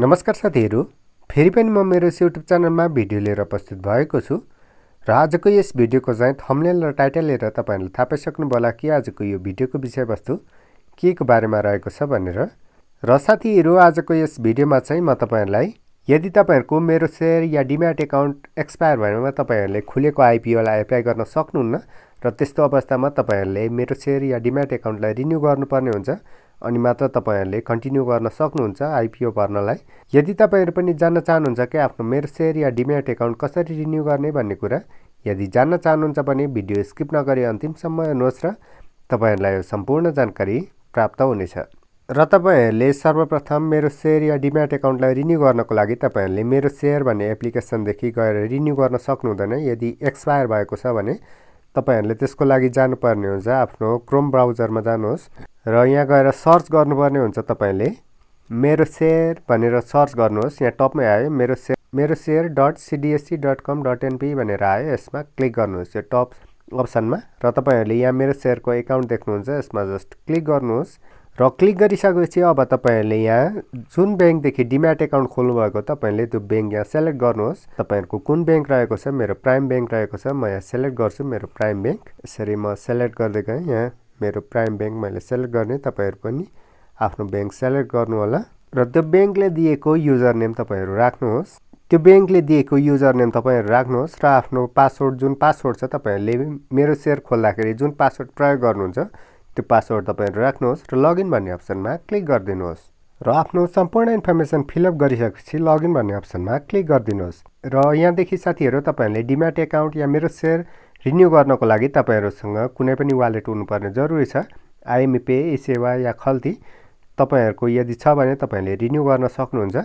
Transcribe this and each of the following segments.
नमस्कार साथीहरू फेरि पनि म मेरो युट्युब च्यानलमा भिडियो लिएर उपस्थित भएको छु र आजको यस भिडियोको चाहिँ थम्लेल र टाइटल लिएर तपाईँहरूले थाहा पाइसक्नु होला कि आजको यो भिडियोको विषयवस्तु के को बारेमा रहेको छ भनेर र साथीहरू आजको यस भिडियोमा चाहिँ म तपाईँहरूलाई यदि तपाईँहरूको मेरो सेयर या डिम्याट एकाउन्ट एक्सपायर भएमा तपाईँहरूले खुलेको आइपिओलाई एप्लाई गर्न सक्नुहुन्न र त्यस्तो अवस्थामा तपाईँहरूले मेरो सेयर या डिम्याट एकाउन्टलाई रिन्यू गर्नुपर्ने हुन्छ अनि मात्र तपाईँहरूले कन्टिन्यू गर्न सक्नुहुन्छ आइपिओ भर्नलाई यदि तपाईँहरू पनि जान्न चाहनुहुन्छ कि आफ्नो मेरो सेयर या डिमेट एकाउन्ट कसरी रिन्यू गर्ने भन्ने कुरा यदि जान्न चाहनुहुन्छ भने भिडियो स्किप नगरी अन्तिमसम्म हेर्नुहोस् र तपाईँहरूलाई यो सम्पूर्ण जानकारी प्राप्त हुनेछ र तपाईँहरूले सर्वप्रथम मेरो सेयर या डिमेट एकाउन्टलाई रिन्यू गर्नको लागि तपाईँहरूले मेरो सेयर भन्ने एप्लिकेसनदेखि गएर रिन्यू गर्न सक्नुहुँदैन यदि एक्सपायर भएको छ भने तपाईँहरूले त्यसको लागि जानुपर्ने हुन्छ आफ्नो क्रोम ब्राउजरमा जानुहोस् र यहाँ गएर सर्च गर्नुपर्ने हुन्छ तपाईँले मेरो सेयर भनेर सर्च गर्नुहोस् यहाँ टपमै आयो Mero share Mero share dot CDSC dot com dot NP भनेर आयो यसमा क्लिक गर्नुहोस् यो टप अप्सनमा र तपाईँहरूले यहाँ मेरो सेयरको एकाउन्ट देख्नुहुन्छ यसमा जस्ट क्लिक गर्नुहोस् र क्लिक गरिसकेपछि अब तपाईँहरूले यहाँ जुन ब्याङ्कदेखि डिमेट एकाउन्ट खोल्नुभएको तपाईँहरूले त्यो ब्याङ्क यहाँ सेलेक्ट गर्नुहोस् तपाईँहरूको कुन ब्याङ्क रहेको छ मेरो प्राइम ब्याङ्क रहेको छ म यहाँ सेलेक्ट गर्छु मेरो प्राइम ब्याङ्क यसरी म सेलेक्ट गर्दै गएँ यहाँ मेरो प्राइम ब्याङ्क मैले सेलेक्ट गर्ने तपाईँहरू पनि आफ्नो ब्याङ्क सेलेक्ट गर्नुहोला र त्यो ब्याङ्कले दिएको युजर नेम तपाईँहरू राख्नुहोस् त्यो ब्याङ्कले दिएको युजर नेम तपाईँहरू राख्नुहोस् र आफ्नो पासवर्ड जुन पासवर्ड छ तपाईँहरूले मेरो सेयर खोल्दाखेरि जुन पासवर्ड प्रयोग गर्नुहुन्छ त्यो पासवर्ड तपाईँहरू राख्नुहोस् र लगइन भन्ने अप्सनमा क्लिक गरिदिनुहोस् र आफ्नो सम्पूर्ण इन्फर्मेसन फिलअप गरिसकेपछि लगइन भन्ने अप्सनमा क्लिक गरिदिनुहोस् र यहाँदेखि साथीहरू तपाईँहरूले डिमार्ट एकाउन्ट या मेरो सेयर रिन्यू गर्नको लागि तपाईँहरूसँग कुनै पनि वालेट हुनुपर्ने जरुरी छ आइएमपे पे सेवा या खल्ती तपाईँहरूको यदि छ भने तपाईँहरूले रिन्यू गर्न सक्नुहुन्छ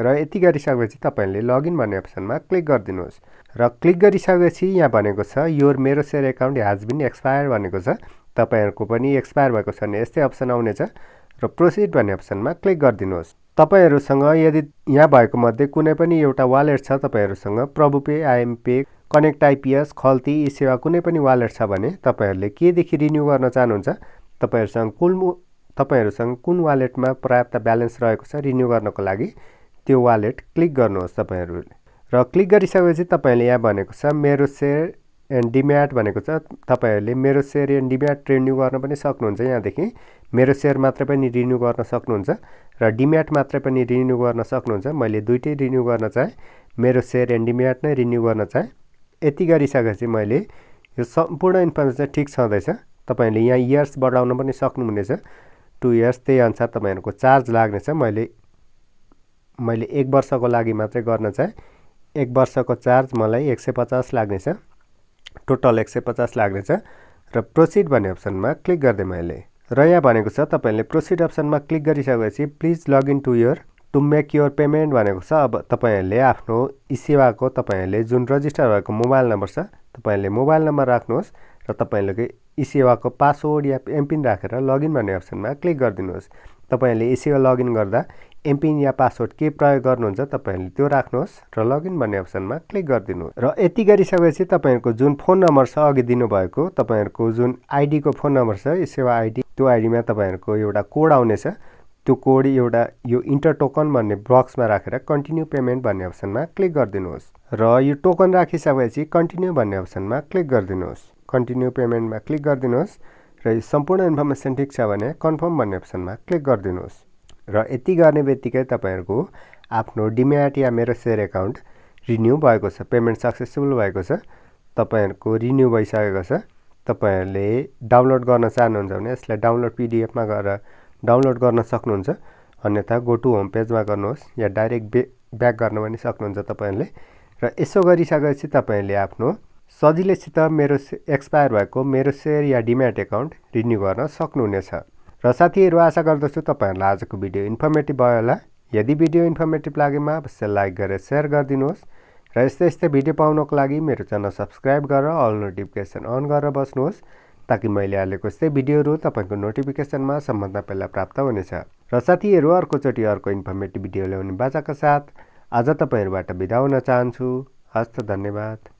र यति गरिसकेपछि तपाईँहरूले लगइन भन्ने अप्सनमा क्लिक गरिदिनुहोस् र क्लिक गरिसकेपछि यहाँ भनेको छ यो मेरो सेयर एकाउन्ट बिन एक्सपायर भनेको छ तपाईँहरूको पनि एक्सपायर भएको छ भने यस्तै अप्सन आउनेछ र प्रोसिड भन्ने अप्सनमा क्लिक गरिदिनुहोस् तपाईँहरूसँग यदि यहाँ भएको मध्ये कुनै पनि एउटा वालेट छ तपाईँहरूसँग प्रभुपे आइएमपे कनेक्ट आइपिएस खल्ती यी सेवा कुनै पनि वालेट छ भने तपाईँहरूले केदेखि रिन्यू गर्न चाहनुहुन्छ तपाईँहरूसँग कुन तपाईँहरूसँग कुन वालेटमा पर्याप्त ब्यालेन्स रहेको छ रिन्यू गर्नको लागि त्यो वालेट क्लिक गर्नुहोस् तपाईँहरूले र क्लिक गरिसकेपछि तपाईँहरूले यहाँ भनेको छ मेरो सेयर एन्ड डिम्याट भनेको छ तपाईँहरूले Mero share and demat renew गर्न पनि सक्नुहुन्छ यहाँदेखि मेरो सेयर मात्रै पनि रिन्यू गर्न सक्नुहुन्छ र डिम्याट मात्रै पनि रिन्यू गर्न सक्नुहुन्छ मैले दुइटै रिन्यू गर्न चाहेँ मेरो सेयर एन्ड डिम्याट नै रिन्यू गर्न चाहेँ यति गरिसकेपछि मैले यो सम्पूर्ण इन्फर्मेसन ठिक छँदैछ तपाईँहरूले यहाँ इयर्स बढाउन पनि सक्नुहुनेछ टु इयर्स त्यही अनुसार तपाईँहरूको चार्ज लाग्नेछ मैले मैले एक वर्षको लागि मात्रै गर्न चाहेँ एक वर्षको चार्ज मलाई एक सय पचास लाग्नेछ टोटल एक सय पचास लाग्नेछ र प्रोसिड भन्ने अप्सनमा क्लिक गर्दै मैले र यहाँ भनेको छ तपाईँहरूले प्रोसिड अप्सनमा क्लिक गरिसकेपछि please login to your to make your payment भनेको छ अब तपाईँहरूले आफ्नो ई सेवाको तपाईँहरूले जुन रजिस्टर भएको मोबाइल नम्बर छ तपाईँहरूले मोबाइल नम्बर राख्नुहोस् र ई सेवाको पासवर्ड या एमपिन राखेर लगइन भन्ने अप्सनमा क्लिक गरिदिनुहोस् तपाईँहरूले सेवा लगइन गर्दा एमपिन या पासवर्ड के प्रयोग गर्नुहुन्छ तपाईँहरूले त्यो राख्नुहोस् र लगइन भन्ने अप्सनमा क्लिक गरिदिनुहोस् र यति गरिसकेपछि तपाईँहरूको जुन फोन नम्बर छ अघि दिनुभएको तपाईँहरूको जुन आइडीको फोन नम्बर छ यो सेवा आइडी त्यो आइडीमा तपाईँहरूको एउटा कोड आउनेछ त्यो कोड एउटा यो इन्टर टोकन भन्ने बक्समा राखेर कन्टिन्यू पेमेन्ट भन्ने अप्सनमा क्लिक गरिदिनुहोस् र यो टोकन राखिसकेपछि कन्टिन्यू भन्ने अप्सनमा क्लिक गरिदिनुहोस् कन्टिन्यू पेमेन्टमा क्लिक गरिदिनुहोस् र यो सम्पूर्ण इन्फर्मेसन ठिक छ भने कन्फर्म भन्ने अप्सनमा क्लिक गरिदिनुहोस् र यति गर्ने बित्तिकै तपाईँहरूको आफ्नो डिम्याट या मेरो सेयर एकाउन्ट रिन्यू भएको छ पेमेन्ट सक्सेसफुल भएको छ तपाईँहरूको रिन्यू भइसकेको छ तपाईँहरूले डाउनलोड गर्न चाहनुहुन्छ भने यसलाई डाउनलोड पिडिएफमा गएर डाउनलोड गर्न सक्नुहुन्छ अन्यथा गो टु होम पेजमा गर्नुहोस् या डाइरेक्ट बे ब्याक गर्न पनि सक्नुहुन्छ तपाईँहरूले र यसो गरिसकेपछि तपाईँहरूले आफ्नो सजिलैसित मेरो एक्सपायर भएको मेरो सेयर या डिम्याट एकाउन्ट रिन्यू गर्न सक्नुहुनेछ र साथीहरू आशा गर्दछु तपाईँहरूलाई आजको भिडियो इन्फर्मेटिभ भयो होला यदि भिडियो इन्फर्मेटिभ लागेमा अवश्य लाइक गरेर सेयर गरिदिनुहोस् र यस्तै यस्तै भिडियो पाउनको लागि मेरो च्यानल सब्सक्राइब गरेर अल नोटिफिकेसन अन गरेर बस्नुहोस् ताकि मैले हालेको यस्तै भिडियोहरू तपाईँको नोटिफिकेसनमा सम्बन्धमा पहिला प्राप्त हुनेछ र साथीहरू अर्कोचोटि अर्को इन्फर्मेटिभ भिडियो ल्याउने बाचाका साथ आज तपाईँहरूबाट बिदा हुन चाहन्छु हस्त धन्यवाद